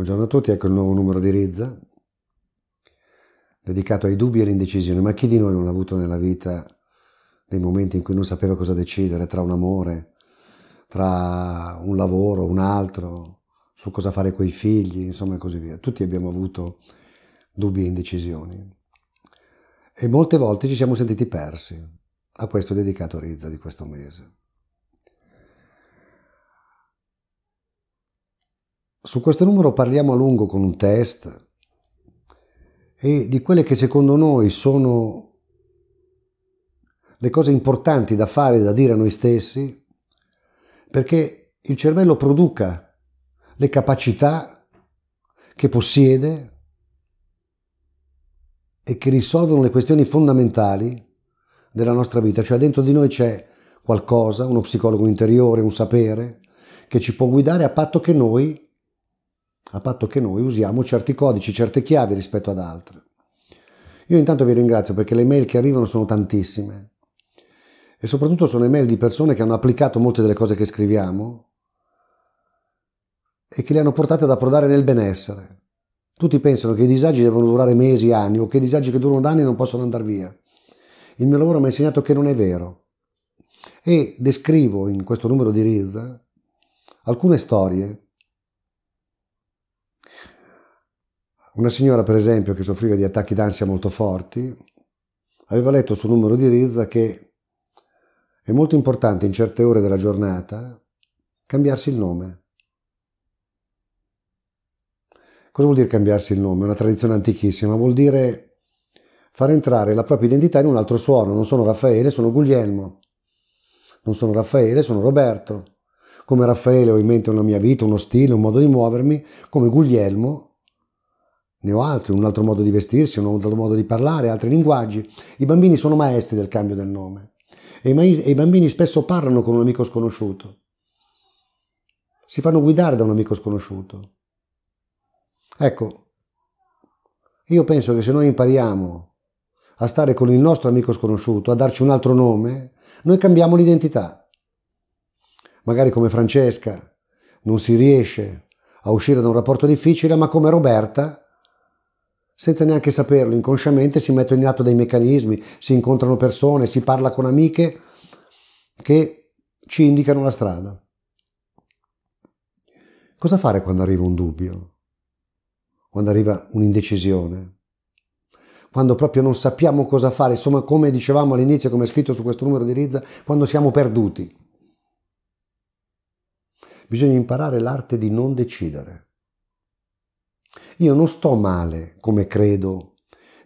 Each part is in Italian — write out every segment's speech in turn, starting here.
Buongiorno a tutti, ecco il nuovo numero di Rizza, dedicato ai dubbi e all'indecisione. Ma chi di noi non ha avuto nella vita dei momenti in cui non sapeva cosa decidere tra un amore, tra un lavoro, un altro, su cosa fare coi figli, insomma e così via. Tutti abbiamo avuto dubbi e indecisioni. E molte volte ci siamo sentiti persi. A questo è dedicato Rizza di questo mese. Su questo numero parliamo a lungo con un test e di quelle che secondo noi sono le cose importanti da fare, da dire a noi stessi, perché il cervello produca le capacità che possiede e che risolvono le questioni fondamentali della nostra vita, cioè dentro di noi c'è qualcosa, uno psicologo interiore, un sapere, che ci può guidare a patto che noi a patto che noi usiamo certi codici, certe chiavi rispetto ad altre. Io intanto vi ringrazio perché le mail che arrivano sono tantissime e soprattutto sono email di persone che hanno applicato molte delle cose che scriviamo e che le hanno portate ad approdare nel benessere. Tutti pensano che i disagi devono durare mesi, anni o che i disagi che durano da anni non possono andare via. Il mio lavoro mi ha insegnato che non è vero e descrivo in questo numero di Riz alcune storie Una signora, per esempio, che soffriva di attacchi d'ansia molto forti, aveva letto sul numero di Rizza che è molto importante in certe ore della giornata cambiarsi il nome. Cosa vuol dire cambiarsi il nome? È una tradizione antichissima, vuol dire far entrare la propria identità in un altro suono. Non sono Raffaele, sono Guglielmo. Non sono Raffaele, sono Roberto. Come Raffaele ho in mente una mia vita, uno stile, un modo di muovermi, come Guglielmo ne ho altri, un altro modo di vestirsi, un altro modo di parlare, altri linguaggi. I bambini sono maestri del cambio del nome e i, bambini spesso parlano con un amico sconosciuto, si fanno guidare da un amico sconosciuto. Ecco, io penso che se noi impariamo a stare con il nostro amico sconosciuto, a darci un altro nome, noi cambiamo l'identità. Magari come Francesca non si riesce a uscire da un rapporto difficile, ma come Roberta senza neanche saperlo, inconsciamente si mettono in atto dei meccanismi, si incontrano persone, si parla con amiche che ci indicano la strada. Cosa fare quando arriva un dubbio? Quando arriva un'indecisione? Quando proprio non sappiamo cosa fare, insomma, come dicevamo all'inizio, come è scritto su questo numero di Rizza, quando siamo perduti. Bisogna imparare l'arte di non decidere. Io non sto male, come credo,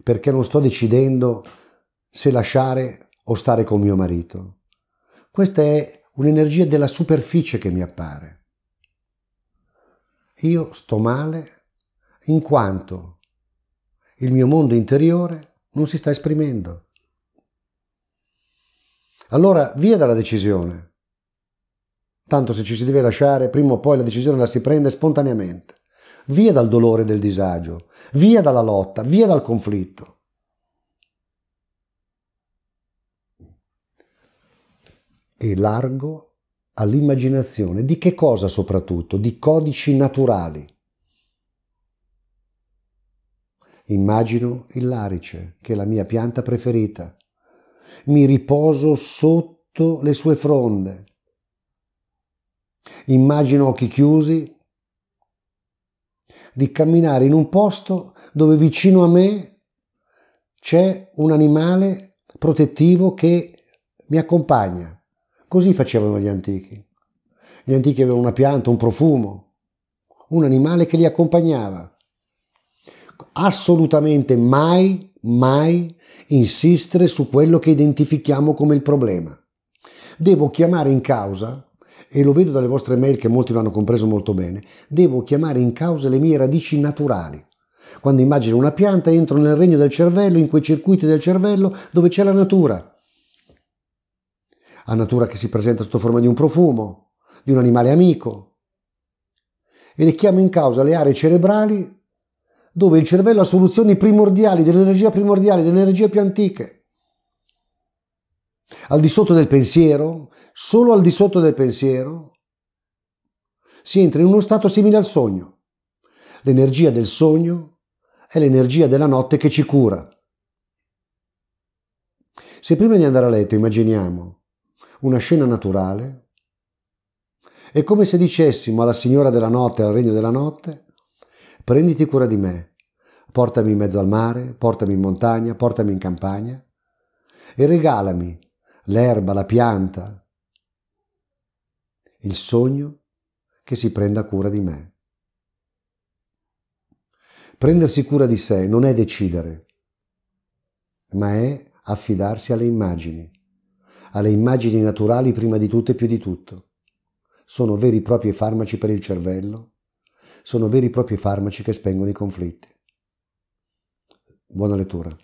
perché non sto decidendo se lasciare o stare con mio marito. Questa è un'energia della superficie che mi appare. Io sto male in quanto il mio mondo interiore non si sta esprimendo. Allora via dalla decisione. Tanto se ci si deve lasciare, prima o poi la decisione la si prende spontaneamente via dal dolore e del disagio, via dalla lotta, via dal conflitto. E largo all'immaginazione di che cosa soprattutto? Di codici naturali. Immagino il larice, che è la mia pianta preferita. Mi riposo sotto le sue fronde. Immagino occhi chiusi di camminare in un posto dove vicino a me c'è un animale protettivo che mi accompagna. Così facevano gli antichi. Gli antichi avevano una pianta, un profumo, un animale che li accompagnava. Assolutamente mai, mai insistere su quello che identifichiamo come il problema. Devo chiamare in causa e lo vedo dalle vostre mail che molti lo hanno compreso molto bene, devo chiamare in causa le mie radici naturali. Quando immagino una pianta entro nel regno del cervello, in quei circuiti del cervello dove c'è la natura. La natura che si presenta sotto forma di un profumo, di un animale amico. E le chiamo in causa le aree cerebrali dove il cervello ha soluzioni primordiali, dell'energia primordiale, delle energie più antiche. Al di sotto del pensiero? Solo al di sotto del pensiero? Si entra in uno stato simile al sogno. L'energia del sogno è l'energia della notte che ci cura. Se prima di andare a letto immaginiamo una scena naturale, è come se dicessimo alla signora della notte, al regno della notte, prenditi cura di me, portami in mezzo al mare, portami in montagna, portami in campagna e regalami l'erba, la pianta, il sogno che si prenda cura di me. Prendersi cura di sé non è decidere, ma è affidarsi alle immagini, alle immagini naturali prima di tutto e più di tutto. Sono veri e propri farmaci per il cervello, sono veri e propri farmaci che spengono i conflitti. Buona lettura.